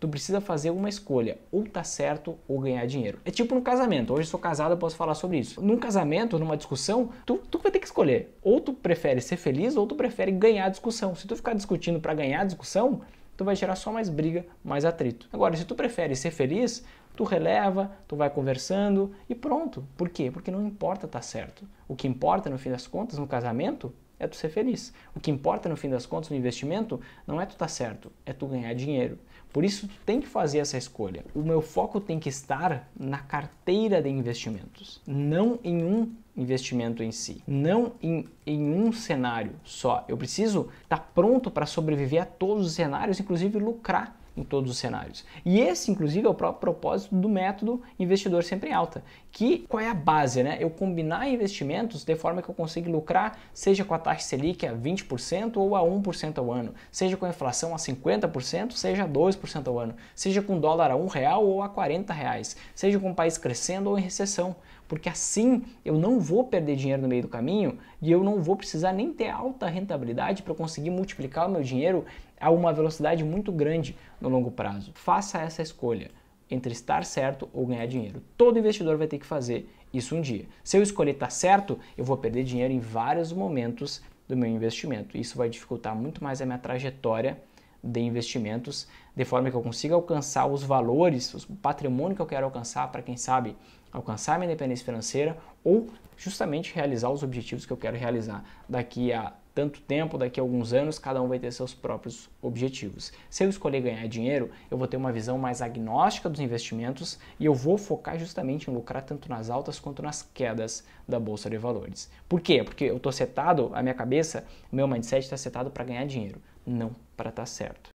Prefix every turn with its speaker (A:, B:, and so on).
A: tu precisa fazer uma escolha, ou tá certo ou ganhar dinheiro. É tipo no casamento, hoje eu sou casado, eu posso falar sobre isso. Num casamento, numa discussão, tu, tu vai ter que escolher, ou tu prefere ser feliz ou tu prefere ganhar a discussão. Se tu ficar discutindo para ganhar a discussão, tu vai gerar só mais briga, mais atrito. Agora, se tu prefere ser feliz, tu releva, tu vai conversando e pronto. Por quê? Porque não importa tá certo. O que importa no fim das contas no casamento é tu ser feliz. O que importa no fim das contas no investimento não é tu estar tá certo, é tu ganhar dinheiro. Por isso tu tem que fazer essa escolha. O meu foco tem que estar na carteira de investimentos, não em um investimento em si, não em, em um cenário só. Eu preciso estar tá pronto para sobreviver a todos os cenários, inclusive lucrar em todos os cenários. E esse, inclusive, é o próprio propósito do método investidor sempre em alta, que qual é a base, né? Eu combinar investimentos de forma que eu consiga lucrar, seja com a taxa Selic a 20% ou a 1% ao ano, seja com a inflação a 50%, seja a 2% ao ano, seja com dólar a 1 real ou a 40 reais, seja com o país crescendo ou em recessão porque assim eu não vou perder dinheiro no meio do caminho e eu não vou precisar nem ter alta rentabilidade para conseguir multiplicar o meu dinheiro a uma velocidade muito grande no longo prazo. Faça essa escolha entre estar certo ou ganhar dinheiro. Todo investidor vai ter que fazer isso um dia. Se eu escolher estar certo, eu vou perder dinheiro em vários momentos do meu investimento. Isso vai dificultar muito mais a minha trajetória de investimentos, de forma que eu consiga alcançar os valores, o patrimônio que eu quero alcançar para quem sabe alcançar minha independência financeira ou justamente realizar os objetivos que eu quero realizar daqui a tanto tempo, daqui a alguns anos, cada um vai ter seus próprios objetivos. Se eu escolher ganhar dinheiro, eu vou ter uma visão mais agnóstica dos investimentos e eu vou focar justamente em lucrar tanto nas altas quanto nas quedas da bolsa de valores. Por quê? Porque eu estou setado, a minha cabeça, meu mindset está setado para ganhar dinheiro, não para estar tá certo.